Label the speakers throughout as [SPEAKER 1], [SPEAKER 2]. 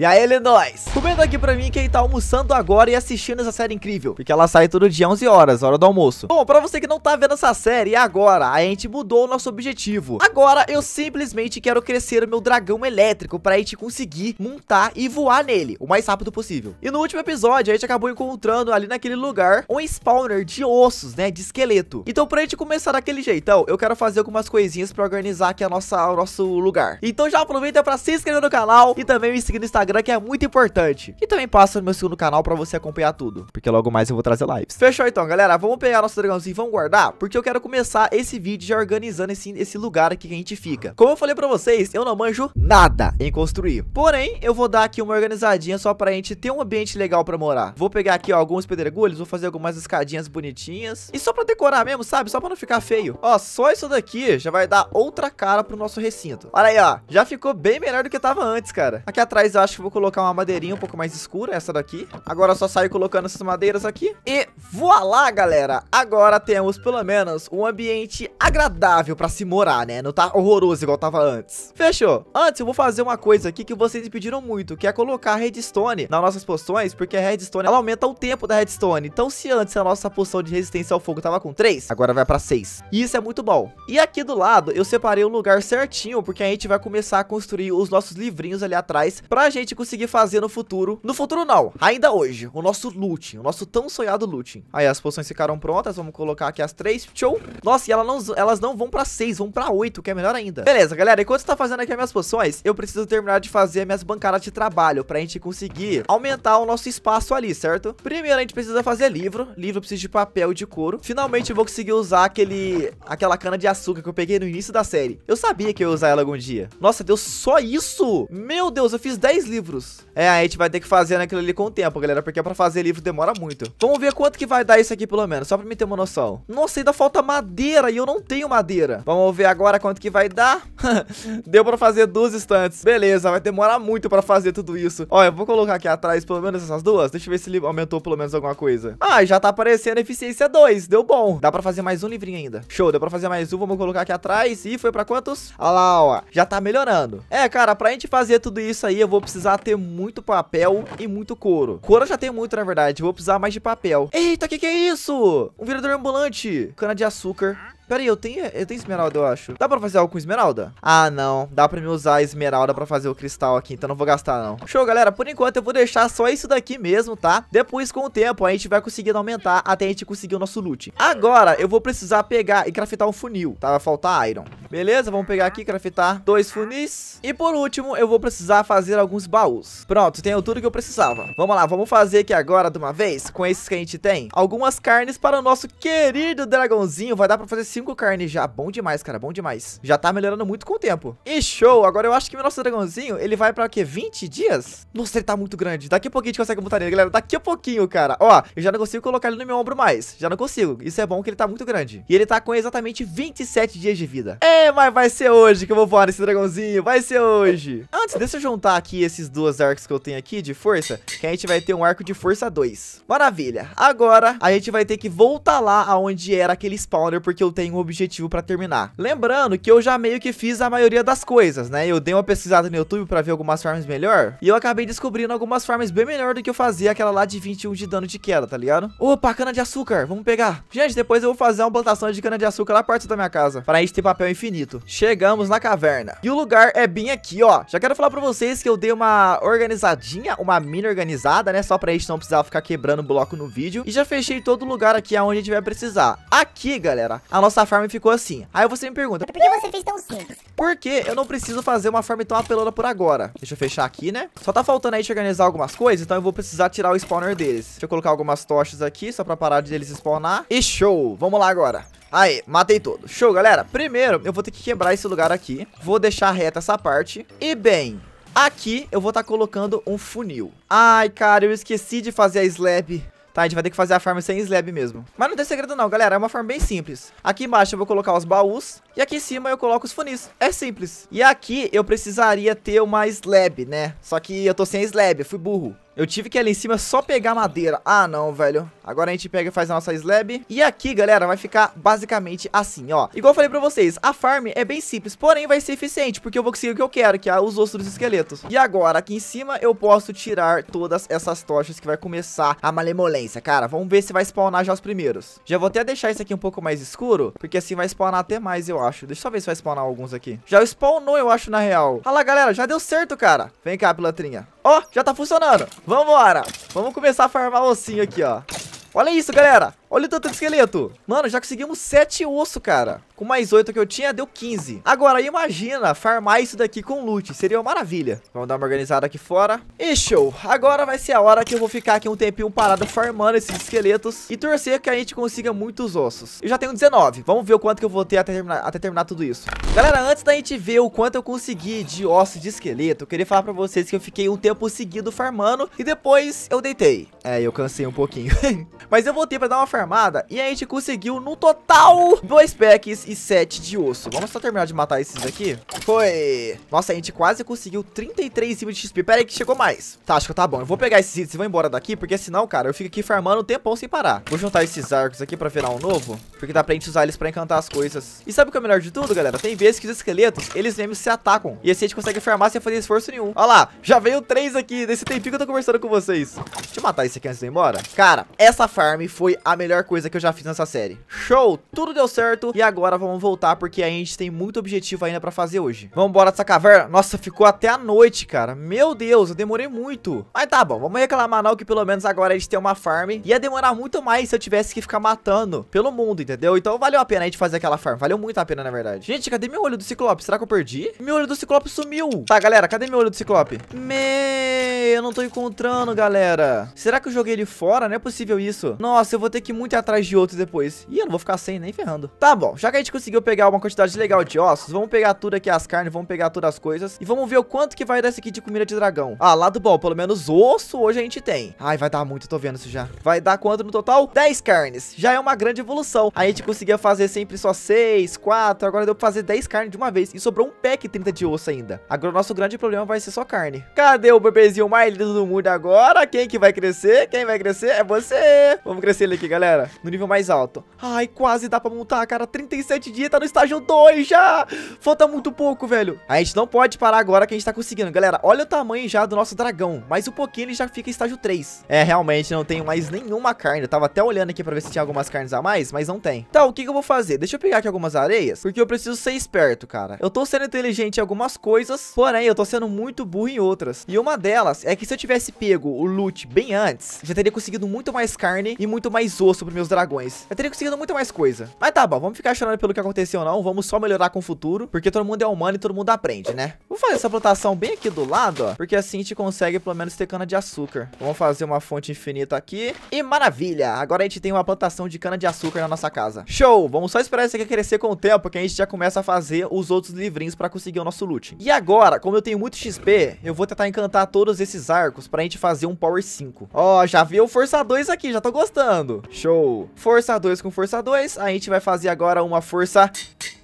[SPEAKER 1] E aí, Lenóis! É Comenta aqui pra mim quem tá almoçando agora e assistindo essa série incrível, porque ela sai todo dia 11 horas, hora do almoço. Bom, pra você que não tá vendo essa série é agora, a gente mudou o nosso objetivo. Agora, eu simplesmente quero crescer o meu dragão elétrico pra gente conseguir montar e voar nele, o mais rápido possível. E no último episódio, a gente acabou encontrando ali naquele lugar um spawner de ossos, né, de esqueleto. Então, pra gente começar daquele jeitão, eu quero fazer algumas coisinhas pra organizar aqui a nossa, o nosso lugar. Então já aproveita pra se inscrever no canal e também me seguir no Instagram Instagram, que é muito importante. E também passa no meu segundo canal pra você acompanhar tudo, porque logo mais eu vou trazer lives. Fechou então, galera? Vamos pegar nosso dragãozinho e vamos guardar, porque eu quero começar esse vídeo já organizando esse, esse lugar aqui que a gente fica. Como eu falei pra vocês, eu não manjo nada em construir. Porém, eu vou dar aqui uma organizadinha só pra gente ter um ambiente legal pra morar. Vou pegar aqui, ó, alguns pedregulhos, vou fazer algumas escadinhas bonitinhas. E só pra decorar mesmo, sabe? Só pra não ficar feio. Ó, só isso daqui já vai dar outra cara pro nosso recinto. Olha aí, ó. Já ficou bem melhor do que tava antes, cara. Aqui atrás eu acho acho que vou colocar uma madeirinha um pouco mais escura, essa daqui. Agora só saio colocando essas madeiras aqui. E voilá, galera! Agora temos, pelo menos, um ambiente agradável pra se morar, né? Não tá horroroso igual tava antes. Fechou. Antes, eu vou fazer uma coisa aqui que vocês me pediram muito, que é colocar redstone nas nossas poções, porque a redstone, ela aumenta o tempo da redstone. Então, se antes a nossa poção de resistência ao fogo tava com 3, agora vai pra 6. E isso é muito bom. E aqui do lado, eu separei o lugar certinho, porque a gente vai começar a construir os nossos livrinhos ali atrás pra gente gente conseguir fazer no futuro. No futuro não, ainda hoje. O nosso looting, o nosso tão sonhado looting. Aí as poções ficaram prontas, vamos colocar aqui as três. Show. Nossa, e ela não, elas não vão pra seis, vão pra oito, que é melhor ainda. Beleza, galera, enquanto está fazendo aqui as minhas poções, eu preciso terminar de fazer minhas bancadas de trabalho pra gente conseguir aumentar o nosso espaço ali, certo? Primeiro a gente precisa fazer livro. Livro precisa de papel e de couro. Finalmente eu vou conseguir usar aquele... aquela cana de açúcar que eu peguei no início da série. Eu sabia que eu ia usar ela algum dia. Nossa, deu só isso? Meu Deus, eu fiz 10 livros livros. É, a gente vai ter que fazer naquilo ali com o tempo, galera, porque pra fazer livro demora muito. Vamos ver quanto que vai dar isso aqui, pelo menos, só pra me ter uma noção. Nossa, ainda falta madeira e eu não tenho madeira. Vamos ver agora quanto que vai dar. Deu pra fazer duas estantes. Beleza, vai demorar muito pra fazer tudo isso. Olha, eu vou colocar aqui atrás pelo menos essas duas. Deixa eu ver se ele aumentou pelo menos alguma coisa. Ah, já tá aparecendo eficiência 2. Deu bom. Dá pra fazer mais um livrinho ainda. Show, deu pra fazer mais um. Vamos colocar aqui atrás. E foi pra quantos? Olha lá, ó. Já tá melhorando. É, cara, pra gente fazer tudo isso aí, eu vou precisar precisar ter muito papel e muito couro. Couro eu já tenho muito, na verdade. Vou precisar mais de papel. Eita, o que, que é isso? Um virador ambulante. Cana de açúcar. Pera aí, eu tenho, eu tenho esmeralda, eu acho. Dá pra fazer algo com esmeralda? Ah, não. Dá pra me usar a esmeralda pra fazer o cristal aqui, então não vou gastar, não. Show, galera. Por enquanto, eu vou deixar só isso daqui mesmo, tá? Depois, com o tempo, a gente vai conseguindo aumentar até a gente conseguir o nosso loot. Agora, eu vou precisar pegar e craftar um funil, tá? Vai faltar iron. Beleza, vamos pegar aqui, craftar dois funis. E por último, eu vou precisar fazer alguns baús. Pronto, tenho tudo que eu precisava. Vamos lá, vamos fazer aqui agora, de uma vez, com esses que a gente tem, algumas carnes para o nosso querido dragãozinho. Vai dar pra fazer cinco carnes já. Bom demais, cara, bom demais. Já tá melhorando muito com o tempo. E show! Agora eu acho que meu nosso dragãozinho, ele vai pra o quê? 20 dias? Nossa, ele tá muito grande. Daqui a pouquinho a gente consegue montar nele, galera. Daqui a pouquinho, cara. Ó, eu já não consigo colocar ele no meu ombro mais. Já não consigo. Isso é bom que ele tá muito grande. E ele tá com exatamente 27 dias de vida. É, mas vai ser hoje que eu vou voar nesse dragãozinho. Vai ser hoje. Antes, deixa eu juntar aqui esses dois arcos que eu tenho aqui de força, que a gente vai ter um arco de força 2. Maravilha. Agora, a gente vai ter que voltar lá aonde era aquele spawner, porque eu tenho tem um objetivo pra terminar. Lembrando que eu já meio que fiz a maioria das coisas, né? Eu dei uma pesquisada no YouTube pra ver algumas farms melhor, e eu acabei descobrindo algumas farms bem melhor do que eu fazia aquela lá de 21 de dano de queda, tá ligado? Opa, cana de açúcar, vamos pegar. Gente, depois eu vou fazer uma plantação de cana de açúcar lá perto da minha casa, pra gente ter papel infinito. Chegamos na caverna. E o lugar é bem aqui, ó. Já quero falar pra vocês que eu dei uma organizadinha, uma mini organizada, né? Só pra gente não precisar ficar quebrando bloco no vídeo. E já fechei todo o lugar aqui aonde a gente vai precisar. Aqui, galera, a nossa nossa farm ficou assim. Aí você me pergunta, por que você fez tão simples? Porque eu não preciso fazer uma farm tão apelona por agora. Deixa eu fechar aqui, né? Só tá faltando aí de organizar algumas coisas, então eu vou precisar tirar o spawner deles. Deixa eu colocar algumas tochas aqui, só pra parar deles eles spawnar. E show! Vamos lá agora. Aí, matei todo. Show, galera. Primeiro, eu vou ter que quebrar esse lugar aqui. Vou deixar reta essa parte. E bem, Aqui eu vou estar tá colocando um funil. Ai, cara, eu esqueci de fazer a slab. Tá, a gente vai ter que fazer a farm sem slab mesmo. Mas não tem segredo não, galera. É uma farm bem simples. Aqui embaixo eu vou colocar os baús. E aqui em cima eu coloco os funis. É simples. E aqui eu precisaria ter uma slab, né? Só que eu tô sem slab, fui burro. Eu tive que ir ali em cima só pegar madeira. Ah, não, velho. Agora a gente pega e faz a nossa slab. E aqui, galera, vai ficar basicamente assim, ó. Igual eu falei pra vocês, a farm é bem simples, porém vai ser eficiente, porque eu vou conseguir o que eu quero, que é os ossos dos esqueletos. E agora, aqui em cima, eu posso tirar todas essas tochas que vai começar a malemolência, cara. Vamos ver se vai spawnar já os primeiros. Já vou até deixar isso aqui um pouco mais escuro, porque assim vai spawnar até mais, eu acho. Deixa eu ver se vai spawnar alguns aqui. Já spawnou, eu acho, na real. Olha lá, galera, já deu certo, cara. Vem cá, pilatrinha Ó, oh, já tá funcionando. Vambora. Vamos começar a farmar ossinho aqui, ó. Olha isso, galera. Olha o tanto de esqueleto. Mano, já conseguimos 7 osso, cara. Com mais 8 que eu tinha, deu 15. Agora, imagina farmar isso daqui com loot. Seria uma maravilha. Vamos dar uma organizada aqui fora. E show. Agora vai ser a hora que eu vou ficar aqui um tempinho parado farmando esses esqueletos. E torcer que a gente consiga muitos ossos. Eu já tenho 19. Vamos ver o quanto que eu vou ter até terminar, até terminar tudo isso. Galera, antes da gente ver o quanto eu consegui de ossos de esqueleto, eu queria falar pra vocês que eu fiquei um tempo seguido farmando. E depois eu deitei. É, eu cansei um pouquinho. Mas eu voltei pra dar uma farmada armada e a gente conseguiu no total dois packs e sete de osso. Vamos só terminar de matar esses aqui. Foi. Nossa, a gente quase conseguiu 33 itens de XP. Pera aí que chegou mais. Tá, acho que tá bom. Eu vou pegar esses itens e vou embora daqui, porque senão, cara, eu fico aqui farmando um tempão sem parar. Vou juntar esses arcos aqui pra virar um novo, porque dá pra gente usar eles pra encantar as coisas. E sabe o que é melhor de tudo, galera? Tem vezes que os esqueletos, eles mesmos se atacam. E assim a gente consegue farmar sem fazer esforço nenhum. Olha lá, já veio três aqui. Nesse tempinho que eu tô conversando com vocês. Deixa eu matar esse aqui antes de ir embora. Cara, essa farm foi a melhor melhor coisa que eu já fiz nessa série. Show! Tudo deu certo e agora vamos voltar porque a gente tem muito objetivo ainda pra fazer hoje. Vamos embora dessa caverna. Nossa, ficou até a noite, cara. Meu Deus, eu demorei muito. Mas tá bom, vamos reclamar não que pelo menos agora a gente tem uma farm. Ia demorar muito mais se eu tivesse que ficar matando pelo mundo, entendeu? Então valeu a pena a gente fazer aquela farm. Valeu muito a pena, na verdade. Gente, cadê meu olho do Ciclope? Será que eu perdi? Meu olho do Ciclope sumiu. Tá, galera, cadê meu olho do Ciclope? Me... eu não tô encontrando, galera. Será que eu joguei ele fora? Não é possível isso. Nossa, eu vou ter que muito atrás de outros depois. E eu não vou ficar sem nem ferrando. Tá bom, já que a gente conseguiu pegar uma quantidade legal de ossos, vamos pegar tudo aqui as carnes, vamos pegar todas as coisas. E vamos ver o quanto que vai dar isso aqui de comida de dragão. Ah, lado bom, pelo menos osso hoje a gente tem. Ai, vai dar muito, tô vendo isso já. Vai dar quanto no total? 10 carnes. Já é uma grande evolução. A gente conseguia fazer sempre só 6, 4, agora deu pra fazer 10 carnes de uma vez. E sobrou um pack 30 de osso ainda. Agora o nosso grande problema vai ser só carne. Cadê o bebezinho mais lindo do mundo agora? Quem que vai crescer? Quem vai crescer? É você! Vamos crescer ele aqui, galera galera, no nível mais alto. Ai, quase dá pra montar, cara. 37 dias, tá no estágio 2 já. Falta muito pouco, velho. A gente não pode parar agora que a gente tá conseguindo. Galera, olha o tamanho já do nosso dragão. Mas um pouquinho ele já fica em estágio 3. É, realmente não tenho mais nenhuma carne. Eu tava até olhando aqui pra ver se tinha algumas carnes a mais, mas não tem. Tá, o que, que eu vou fazer? Deixa eu pegar aqui algumas areias, porque eu preciso ser esperto, cara. Eu tô sendo inteligente em algumas coisas, porém eu tô sendo muito burro em outras. E uma delas é que se eu tivesse pego o loot bem antes, já teria conseguido muito mais carne e muito mais osso valor sobre meus dragões. Eu teria conseguido muita mais coisa. Mas tá bom, vamos ficar chorando pelo que aconteceu não, vamos só melhorar com o futuro, porque todo mundo é humano e todo mundo aprende, né? Vou fazer essa plantação bem aqui do lado, ó, porque assim a gente consegue pelo menos ter cana de açúcar. Vamos fazer uma fonte infinita aqui. E maravilha, agora a gente tem uma plantação de cana de açúcar na nossa casa. Show, vamos só esperar isso aqui crescer com o tempo, que a gente já começa a fazer os outros livrinhos pra conseguir o nosso loot. E agora, como eu tenho muito XP, eu vou tentar encantar todos esses arcos pra gente fazer um Power 5. Ó, oh, já vi o Força 2 aqui, já tô gostando. Show. Força 2 com força 2. A gente vai fazer agora uma força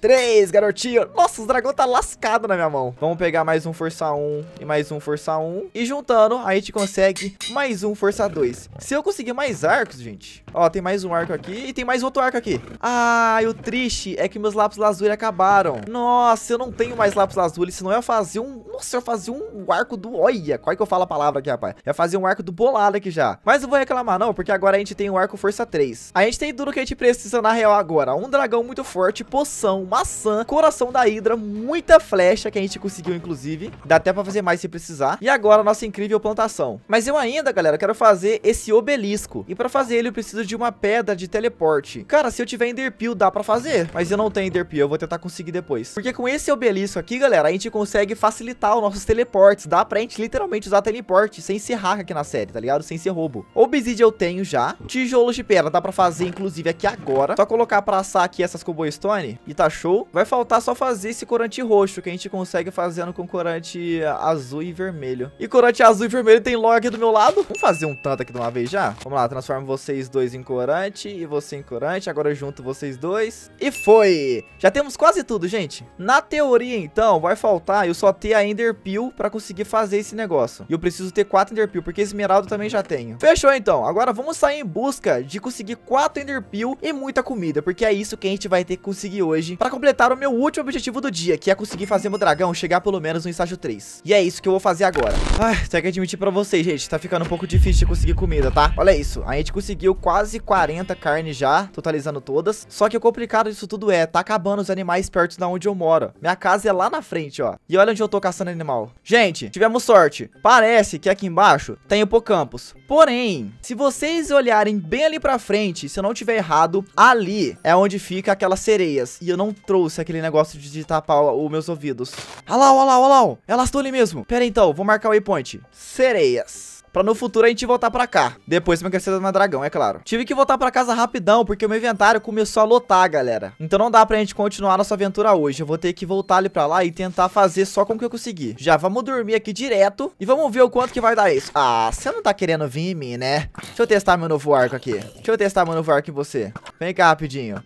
[SPEAKER 1] Três, garotinho. Nossa, o dragão tá lascado na minha mão. Vamos pegar mais um força 1 e mais um força 1. E juntando, a gente consegue mais um força 2. Se eu conseguir mais arcos, gente... Ó, tem mais um arco aqui e tem mais outro arco aqui. Ah, e o triste é que meus lápis lazuli acabaram. Nossa, eu não tenho mais lápis lazuli, senão eu ia fazer um... Nossa, eu ia fazer um arco do... Olha, qual é que eu falo a palavra aqui, rapaz? Eu ia fazer um arco do bolado aqui já. Mas eu vou reclamar não, porque agora a gente tem um arco força 3. A gente tem tudo que a gente precisa na real agora. Um dragão muito forte, poção, maçã, coração da Hidra, muita flecha que a gente conseguiu, inclusive. Dá até pra fazer mais se precisar. E agora a nossa incrível plantação. Mas eu ainda, galera, quero fazer esse obelisco. E pra fazer ele, eu preciso de uma pedra de teleporte. Cara, se eu tiver Enderpeel, dá pra fazer. Mas eu não tenho Enderpeel, eu vou tentar conseguir depois. Porque com esse obelisco aqui, galera, a gente consegue facilitar os nossos teleportes. Dá pra gente literalmente usar teleporte sem ser hack aqui na série, tá ligado? Sem ser roubo. Obsidian eu tenho já. Tijolos de pedra dá pra fazer, inclusive, aqui agora. Só colocar pra assar aqui essas cobblestone e tá show show. Vai faltar só fazer esse corante roxo, que a gente consegue fazendo com corante azul e vermelho. E corante azul e vermelho tem logo aqui do meu lado. Vamos fazer um tanto aqui de uma vez já? Vamos lá, transformo vocês dois em corante e você em corante. Agora junto vocês dois. E foi! Já temos quase tudo, gente. Na teoria, então, vai faltar eu só ter a Ender Peel pra conseguir fazer esse negócio. E eu preciso ter quatro Ender Peel, porque esmeralda também já tenho. Fechou, então. Agora vamos sair em busca de conseguir quatro Ender Peel e muita comida, porque é isso que a gente vai ter que conseguir hoje pra completar o meu último objetivo do dia, que é conseguir fazer meu dragão chegar pelo menos no estágio 3. E é isso que eu vou fazer agora. Ai, tenho que admitir pra vocês, gente, tá ficando um pouco difícil de conseguir comida, tá? Olha isso, a gente conseguiu quase 40 carnes já, totalizando todas. Só que o complicado disso tudo é, tá acabando os animais perto da onde eu moro. Minha casa é lá na frente, ó. E olha onde eu tô caçando animal. Gente, tivemos sorte. Parece que aqui embaixo tem hipocampos. Porém, se vocês olharem bem ali pra frente, se eu não tiver errado, ali é onde fica aquelas sereias. E eu não trouxe aquele negócio de tapar os meus ouvidos. Olha ah lá, olha ah lá, olha ah lá, elas estão ali mesmo. Pera então, vou marcar o waypoint. Sereias pra no futuro a gente voltar pra cá. Depois me aquecer do dragão, é claro. Tive que voltar pra casa rapidão, porque o meu inventário começou a lotar, galera. Então não dá pra gente continuar nossa aventura hoje. Eu vou ter que voltar ali pra lá e tentar fazer só com o que eu consegui. Já vamos dormir aqui direto e vamos ver o quanto que vai dar isso. Ah, você não tá querendo vir em mim, né? Deixa eu testar meu novo arco aqui. Deixa eu testar meu novo arco em você. Vem cá rapidinho.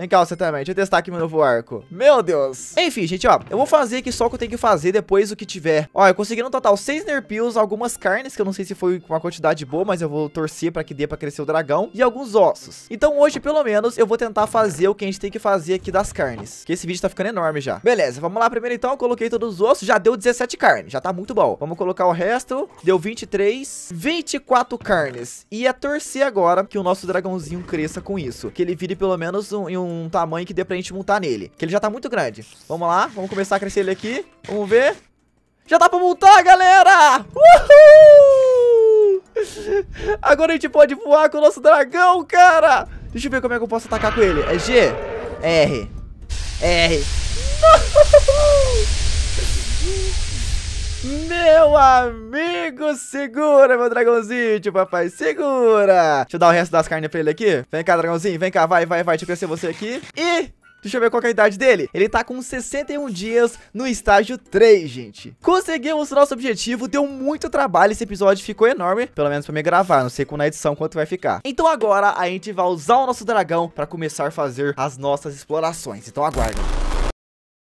[SPEAKER 1] Vem cá, você também. Deixa eu testar aqui meu novo arco. Meu Deus. Enfim, gente, ó. Eu vou fazer aqui só o que eu tenho que fazer depois o que tiver. Ó, eu consegui no total seis nerpios, algumas carnes, que eu não sei se foi uma quantidade boa, mas eu vou torcer pra que dê pra crescer o dragão, e alguns ossos. Então hoje, pelo menos, eu vou tentar fazer o que a gente tem que fazer aqui das carnes. Que esse vídeo tá ficando enorme já. Beleza, vamos lá primeiro então. Eu coloquei todos os ossos, já deu 17 carnes. Já tá muito bom. Vamos colocar o resto. Deu 23, 24 carnes. E é torcer agora que o nosso dragãozinho cresça com isso. Que ele vire pelo menos um, um um tamanho que dê pra gente montar nele. Que ele já tá muito grande. Vamos lá, vamos começar a crescer ele aqui. Vamos ver. Já dá pra montar, galera! Uhul! Agora a gente pode voar com o nosso dragão, cara! Deixa eu ver como é que eu posso atacar com ele. É G, é R, é R. Não! Meu amigo, segura, meu dragãozinho, tio papai, segura. Deixa eu dar o resto das carnes pra ele aqui. Vem cá, dragãozinho, vem cá, vai, vai, vai, deixa eu crescer você aqui. E Deixa eu ver qual é a idade dele. Ele tá com 61 dias no estágio 3, gente. Conseguimos nosso objetivo. Deu muito trabalho. Esse episódio ficou enorme. Pelo menos pra me gravar. Não sei com na edição quanto vai ficar. Então agora a gente vai usar o nosso dragão pra começar a fazer as nossas explorações. Então aguardem.